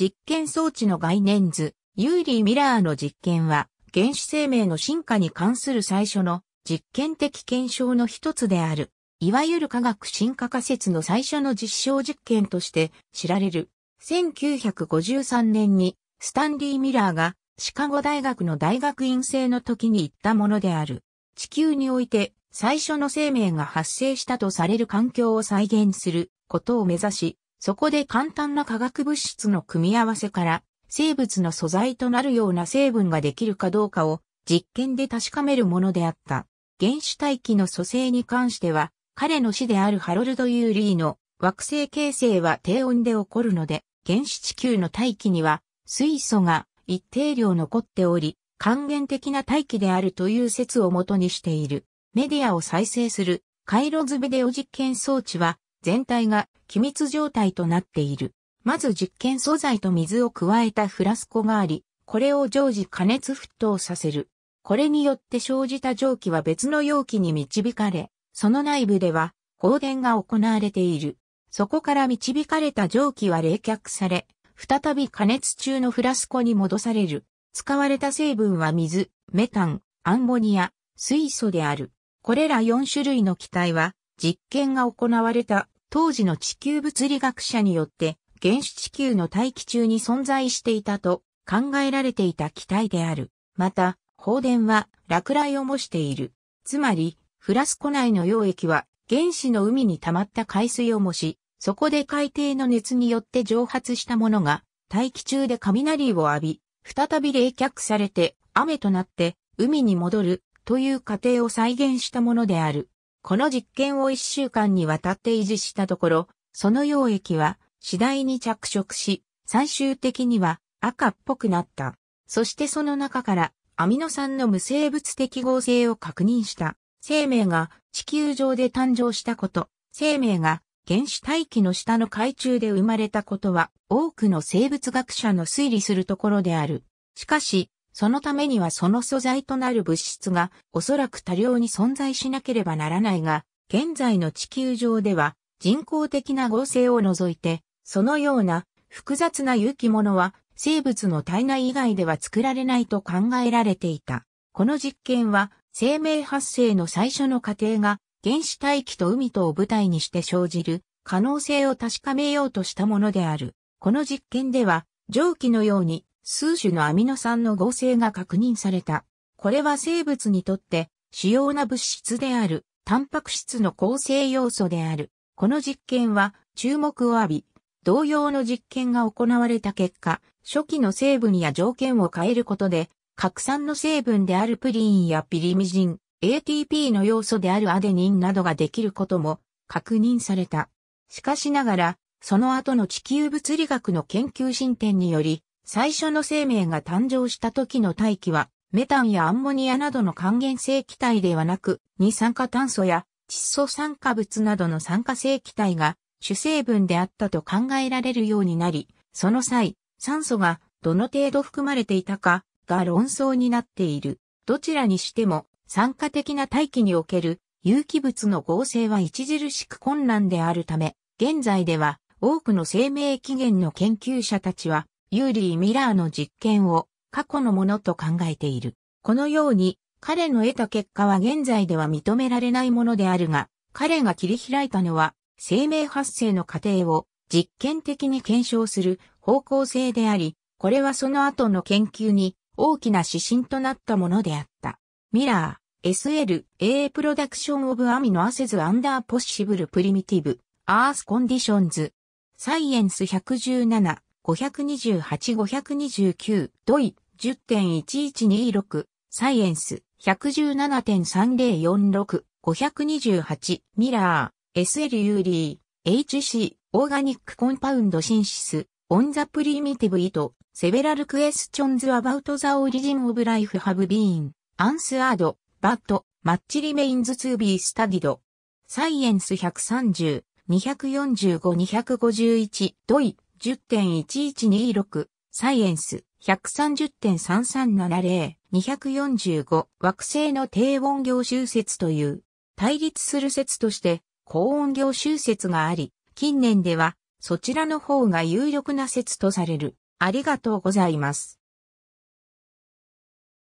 実験装置の概念図、ユーリー・ミラーの実験は、原始生命の進化に関する最初の実験的検証の一つである。いわゆる科学進化仮説の最初の実証実験として知られる。1953年にスタンリー・ミラーがシカゴ大学の大学院生の時に言ったものである。地球において最初の生命が発生したとされる環境を再現することを目指し、そこで簡単な化学物質の組み合わせから生物の素材となるような成分ができるかどうかを実験で確かめるものであった。原子大気の組成に関しては、彼の死であるハロルド・ユーリーの惑星形成は低温で起こるので、原子地球の大気には水素が一定量残っており、還元的な大気であるという説をもとにしている。メディアを再生するカイロズビデオ実験装置は全体が機密状態となっている。まず実験素材と水を加えたフラスコがあり、これを常時加熱沸騰させる。これによって生じた蒸気は別の容器に導かれ、その内部では放電が行われている。そこから導かれた蒸気は冷却され、再び加熱中のフラスコに戻される。使われた成分は水、メタン、アンモニア、水素である。これら4種類の気体は実験が行われた当時の地球物理学者によって原始地球の大気中に存在していたと考えられていた機体である。また、放電は落雷を模している。つまり、フラスコ内の溶液は原子の海に溜まった海水を模し、そこで海底の熱によって蒸発したものが大気中で雷を浴び、再び冷却されて雨となって海に戻るという過程を再現したものである。この実験を1週間にわたって維持したところ、その溶液は次第に着色し、最終的には赤っぽくなった。そしてその中からアミノ酸の無生物適合性を確認した。生命が地球上で誕生したこと、生命が原始大気の下の海中で生まれたことは多くの生物学者の推理するところである。しかし、そのためにはその素材となる物質がおそらく多量に存在しなければならないが、現在の地球上では人工的な合成を除いて、そのような複雑な有機物は生物の体内以外では作られないと考えられていた。この実験は生命発生の最初の過程が原始大気と海とを舞台にして生じる可能性を確かめようとしたものである。この実験では蒸気のように数種のアミノ酸の合成が確認された。これは生物にとって主要な物質である、タンパク質の構成要素である。この実験は注目を浴び、同様の実験が行われた結果、初期の成分や条件を変えることで、核酸の成分であるプリンやピリミジン、ATP の要素であるアデニンなどができることも確認された。しかしながら、その後の地球物理学の研究進展により、最初の生命が誕生した時の大気は、メタンやアンモニアなどの還元性気体ではなく、二酸化炭素や窒素酸化物などの酸化性気体が主成分であったと考えられるようになり、その際、酸素がどの程度含まれていたかが論争になっている。どちらにしても、酸化的な大気における有機物の合成は著しく困難であるため、現在では多くの生命起源の研究者たちはユーリー・ミラーの実験を過去のものと考えている。このように、彼の得た結果は現在では認められないものであるが、彼が切り開いたのは、生命発生の過程を実験的に検証する方向性であり、これはその後の研究に大きな指針となったものであった。ミラー、SL、A Production of Amino Acids Under Possible Primitive Earth Conditions Science 117 528-529、ドイ、10.1126、サイエンス、117.3046、528、ミラー、SL ユーリー、HC、オーガニックコンパウンドシンシス、オンザプリミティブイト、セベラルクエスチョンズアバウトザオリジンオブライフハブビーン、アンスアード、バット、マッチリメインズツービースタディド、サイエンス130、245-251、ドイ、10.1126、サイエンス、130.3370、245、惑星の低温凝集説という、対立する説として、高温凝集説があり、近年では、そちらの方が有力な説とされる。ありがとうございます。